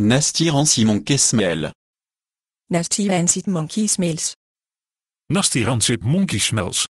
Nasty Rancy Monkey Smell. Nasty Rancid Monkey Smells. Nasty Rancid Monkey Smells.